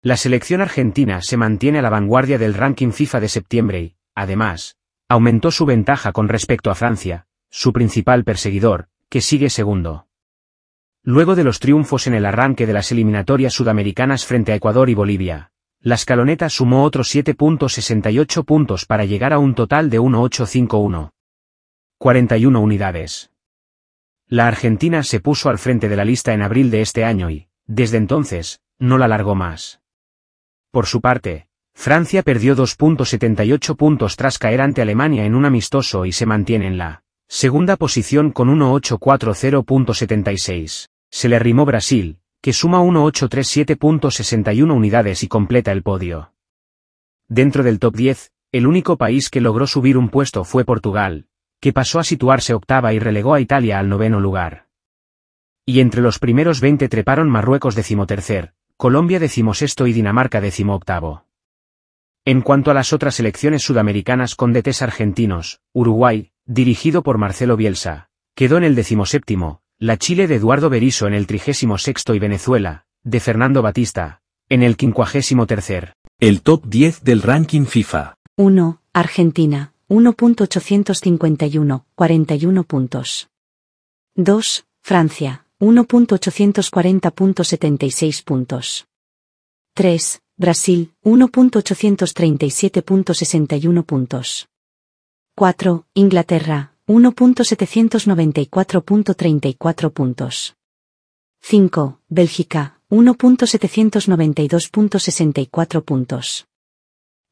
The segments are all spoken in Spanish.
La selección argentina se mantiene a la vanguardia del ranking FIFA de septiembre y, además, aumentó su ventaja con respecto a Francia, su principal perseguidor, que sigue segundo. Luego de los triunfos en el arranque de las eliminatorias sudamericanas frente a Ecuador y Bolivia, la escaloneta sumó otros 7.68 puntos para llegar a un total de 1.851. 41 unidades. La Argentina se puso al frente de la lista en abril de este año y, desde entonces, no la largó más. Por su parte, Francia perdió 2.78 puntos tras caer ante Alemania en un amistoso y se mantiene en la segunda posición con 1840.76. Se le rimó Brasil, que suma 1837.61 unidades y completa el podio. Dentro del top 10, el único país que logró subir un puesto fue Portugal, que pasó a situarse octava y relegó a Italia al noveno lugar. Y entre los primeros 20 treparon Marruecos decimotercer, Colombia decimosexto y Dinamarca decimoctavo. En cuanto a las otras elecciones sudamericanas con DTs argentinos, Uruguay, dirigido por Marcelo Bielsa, quedó en el decimoséptimo, la Chile de Eduardo Berisso en el trigésimo sexto y Venezuela, de Fernando Batista, en el quincuagésimo tercer. El top 10 del ranking FIFA. 1. Argentina, 1.851, 41 puntos. 2. Francia, 1.840.76 puntos. 3. Brasil, 1.837.61 puntos. 4. Inglaterra, 1.794.34 puntos. 5. Bélgica, 1.792.64 puntos.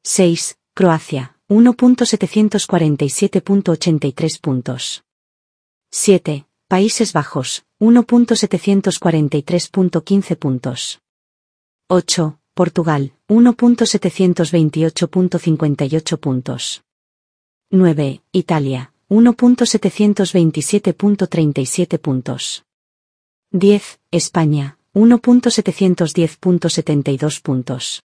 6. Croacia, 1.747.83 puntos. 7. Países Bajos, 1.743.15 puntos. 8. Portugal, 1.728.58 puntos. 9. Italia, 1.727.37 puntos. 10. España, 1.710.72 puntos.